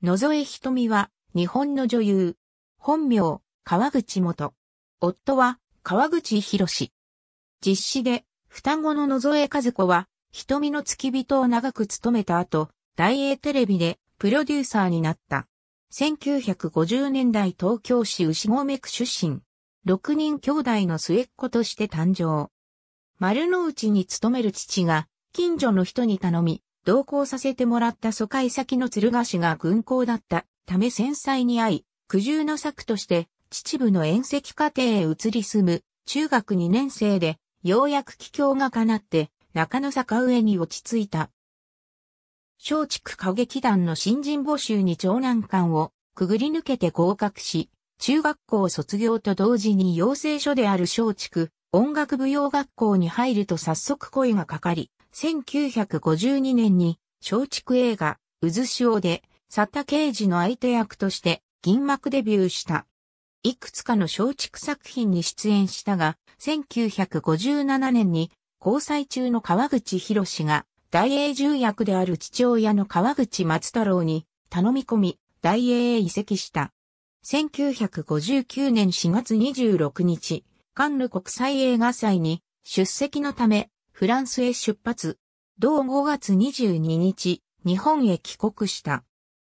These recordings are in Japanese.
野添瞳は、日本の女優。本名、川口元。夫は、川口博士。実施で、双子の野添和子は、瞳の付き人を長く務めた後、大英テレビで、プロデューサーになった。1950年代東京市牛込区出身。6人兄弟の末っ子として誕生。丸の内に勤める父が、近所の人に頼み、同行させてもらった疎開先の鶴ヶ市が軍港だったため戦災に遭い、苦渋の策として、秩父の遠赤家庭へ移り住む、中学2年生で、ようやく帰郷が叶って、中野坂上に落ち着いた。松竹歌劇団の新人募集に長男館をくぐり抜けて合格し、中学校卒業と同時に養成所である松竹音楽舞踊学校に入ると早速声がかかり、1952年に松竹映画、渦潮で、佐田刑事の相手役として銀幕デビューした。いくつかの松竹作品に出演したが、1957年に交際中の川口博士が大英重役である父親の川口松太郎に頼み込み、大英へ移籍した。1959年4月26日、カンヌ国際映画祭に出席のためフランスへ出発。同5月22日、日本へ帰国した。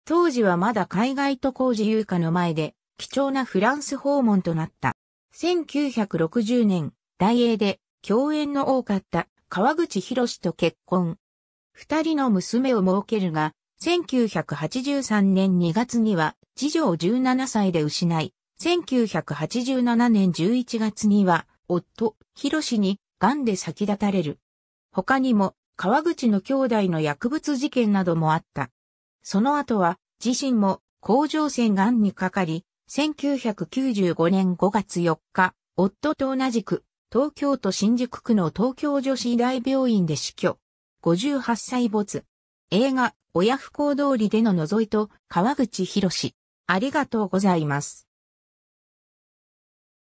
当時はまだ海外渡航自由化の前で、貴重なフランス訪問となった。1960年、大英で共演の多かった川口博士と結婚。二人の娘を設けるが、1983年2月には、次女を17歳で失い、1987年11月には、夫、博士に、癌で先立たれる。他にも、川口の兄弟の薬物事件などもあった。その後は、自身も、甲状腺癌にかかり、1995年5月4日、夫と同じく、東京都新宿区の東京女子医大病院で死去。58歳没。映画、親不孝通りでの覗いと、川口博士。ありがとうございます。